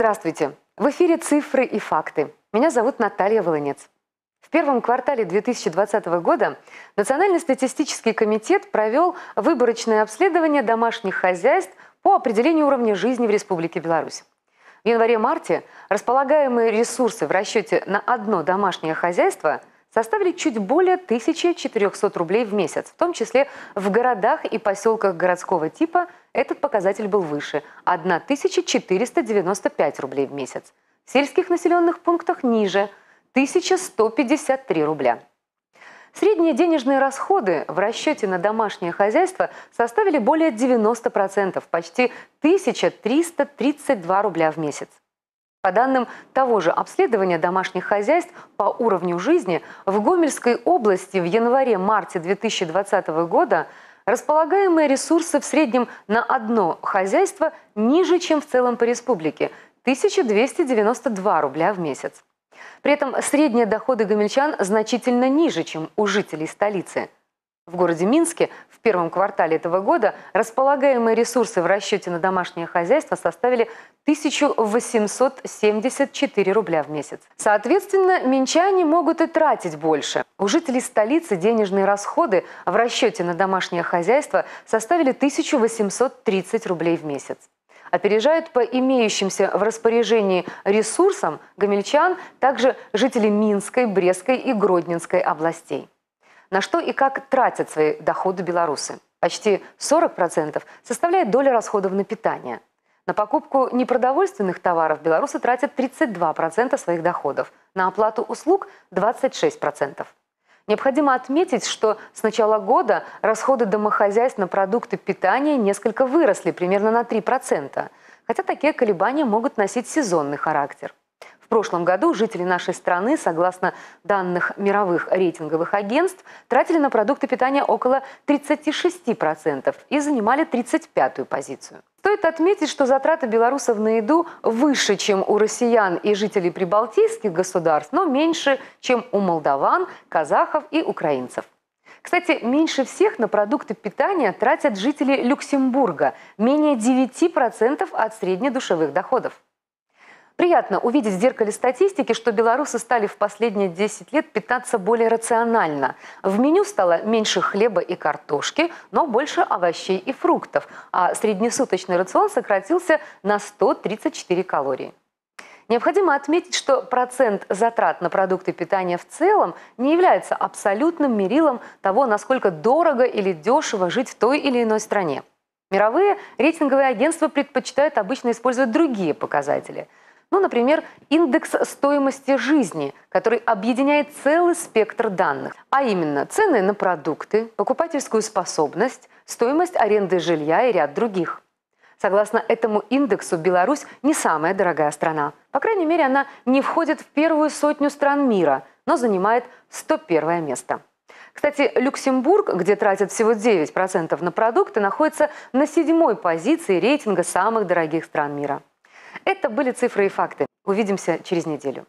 Здравствуйте! В эфире «Цифры и факты». Меня зовут Наталья Волынец. В первом квартале 2020 года Национальный статистический комитет провел выборочное обследование домашних хозяйств по определению уровня жизни в Республике Беларусь. В январе-марте располагаемые ресурсы в расчете на одно домашнее хозяйство – составили чуть более 1400 рублей в месяц. В том числе в городах и поселках городского типа этот показатель был выше – 1495 рублей в месяц. В сельских населенных пунктах ниже – 1153 рубля. Средние денежные расходы в расчете на домашнее хозяйство составили более 90%, почти 1332 рубля в месяц. По данным того же обследования домашних хозяйств по уровню жизни, в Гомельской области в январе-марте 2020 года располагаемые ресурсы в среднем на одно хозяйство ниже, чем в целом по республике – 1292 рубля в месяц. При этом средние доходы гомельчан значительно ниже, чем у жителей столицы – в городе Минске в первом квартале этого года располагаемые ресурсы в расчете на домашнее хозяйство составили 1874 рубля в месяц. Соответственно, минчане могут и тратить больше. У жителей столицы денежные расходы в расчете на домашнее хозяйство составили 1830 рублей в месяц опережают по имеющимся в распоряжении ресурсам гомельчан также жители Минской, Брестской и Гродненской областей на что и как тратят свои доходы белорусы. Почти 40% составляет доля расходов на питание. На покупку непродовольственных товаров белорусы тратят 32% своих доходов, на оплату услуг – 26%. Необходимо отметить, что с начала года расходы домохозяйств на продукты питания несколько выросли, примерно на 3%, хотя такие колебания могут носить сезонный характер прошлом году жители нашей страны, согласно данных мировых рейтинговых агентств, тратили на продукты питания около 36% и занимали 35-ю позицию. Стоит отметить, что затраты белорусов на еду выше, чем у россиян и жителей прибалтийских государств, но меньше, чем у молдаван, казахов и украинцев. Кстати, меньше всех на продукты питания тратят жители Люксембурга – менее 9% от среднедушевых доходов. Приятно увидеть в зеркале статистики, что белорусы стали в последние 10 лет питаться более рационально. В меню стало меньше хлеба и картошки, но больше овощей и фруктов, а среднесуточный рацион сократился на 134 калории. Необходимо отметить, что процент затрат на продукты питания в целом не является абсолютным мерилом того, насколько дорого или дешево жить в той или иной стране. Мировые рейтинговые агентства предпочитают обычно использовать другие показатели – ну, например, индекс стоимости жизни, который объединяет целый спектр данных, а именно цены на продукты, покупательскую способность, стоимость аренды жилья и ряд других. Согласно этому индексу, Беларусь не самая дорогая страна. По крайней мере, она не входит в первую сотню стран мира, но занимает 101 место. Кстати, Люксембург, где тратят всего 9% на продукты, находится на седьмой позиции рейтинга самых дорогих стран мира. Это были цифры и факты. Увидимся через неделю.